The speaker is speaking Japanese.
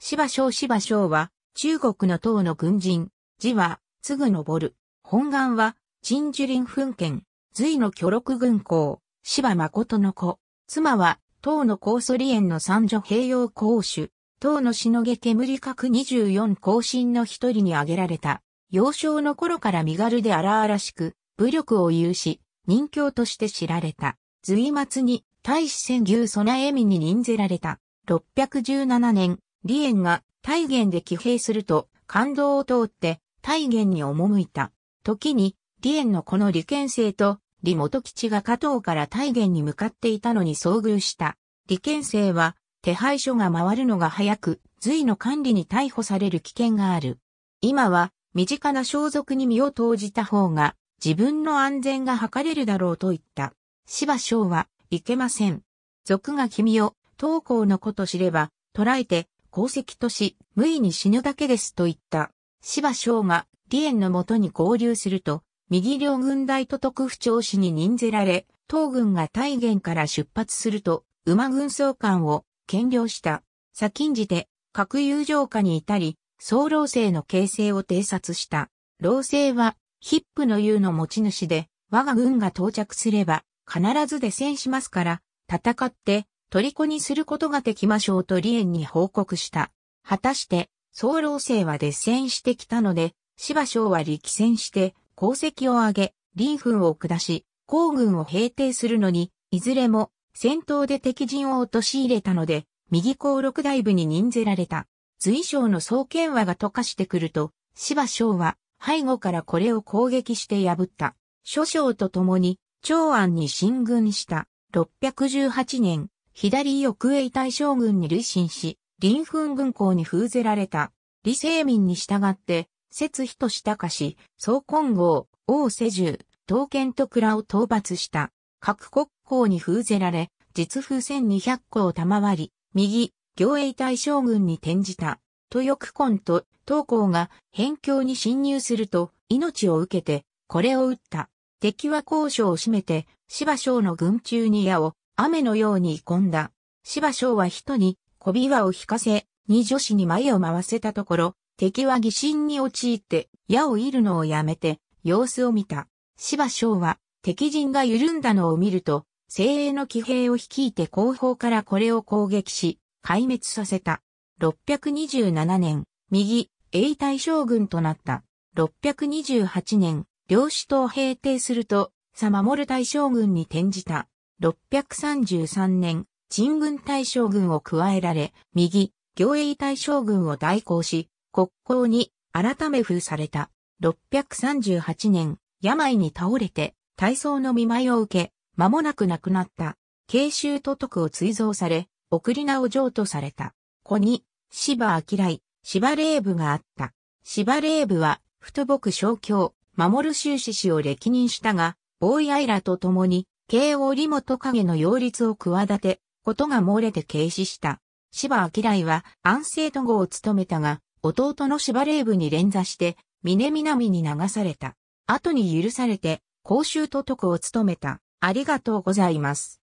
芝生芝生は、中国の唐の軍人、字は、すぐ登る。本願は、陳樹林奮剣、隋の巨録軍港、芝誠の子。妻は、唐の高祖李園の三女平洋公主、唐のしのげ煙閣24行進の一人に挙げられた。幼少の頃から身軽で荒々しく、武力を有し、人教として知られた。隋末に、大使千牛備えみに任ぜられた。617年、李炎が大元で騎兵すると、感動を通って大元に赴いた。時に、李炎のこの利権生と、李元吉が加藤から大元に向かっていたのに遭遇した。利権生は、手配書が回るのが早く、隋の管理に逮捕される危険がある。今は、身近な装束に身を投じた方が、自分の安全が図れるだろうと言った。芝将は、いけません。俗が君を、当校のこと知れば、捕らえて、功績とし、無意に死ぬだけですと言った。芝生が李縁のもとに合流すると、右両軍大都督府長氏に任ぜられ、東軍が大元から出発すると、馬軍総監を兼領した。先んじて、核友情下に至り、総老生の形成を偵察した。老生は、ヒップの優の持ち主で、我が軍が到着すれば、必ずで戦しますから、戦って、虜にすることができましょうと李縁に報告した。果たして、総老生はデッセンしてきたので、芝将は力戦して功績を挙げ、林軍を下し、皇軍を平定するのに、いずれも戦闘で敵陣を陥れたので、右甲六大部に任ぜられた。随将の総剣和が溶かしてくると、芝将は背後からこれを攻撃して破った。諸将と共に長安に進軍した618年左翼衛隊将軍に累進し、林奮軍港に封ぜられた。李世民に従って、節日としたかし、総金剛、王世獣、刀剣と蔵を討伐した。各国港に封ぜられ、実風千二百個を賜り、右、行衛隊将軍に転じた。豊翼根と東工が辺境に侵入すると命を受けて、これを撃った。敵は交渉を占めて、芝将の軍中に矢を雨のように混んだ。芝生は人に小琵琶を引かせ、二女子に前を回せたところ、敵は疑心に陥って、矢を射るのをやめて、様子を見た。芝生は、敵陣が緩んだのを見ると、精鋭の騎兵を率いて後方からこれを攻撃し、壊滅させた。627年、右、英大将軍となった。628年、領主党平定すると、さ守る大将軍に転じた。633年、陳軍大将軍を加えられ、右、行営大将軍を代行し、国交に改め封された。638年、病に倒れて、大僧の見舞いを受け、間もなく亡くなった。慶州都督を追贈され、送り名を譲渡された。子に、芝明来、芝霊部があった。芝霊部は、太木小京、守る修士氏を歴任したが、大井愛らと共に、慶織元影の擁立を企て、ことが漏れて軽視した。芝明来は安政都合を務めたが、弟の芝霊部に連座して、峰南に流された。後に許されて、公衆都督を務めた。ありがとうございます。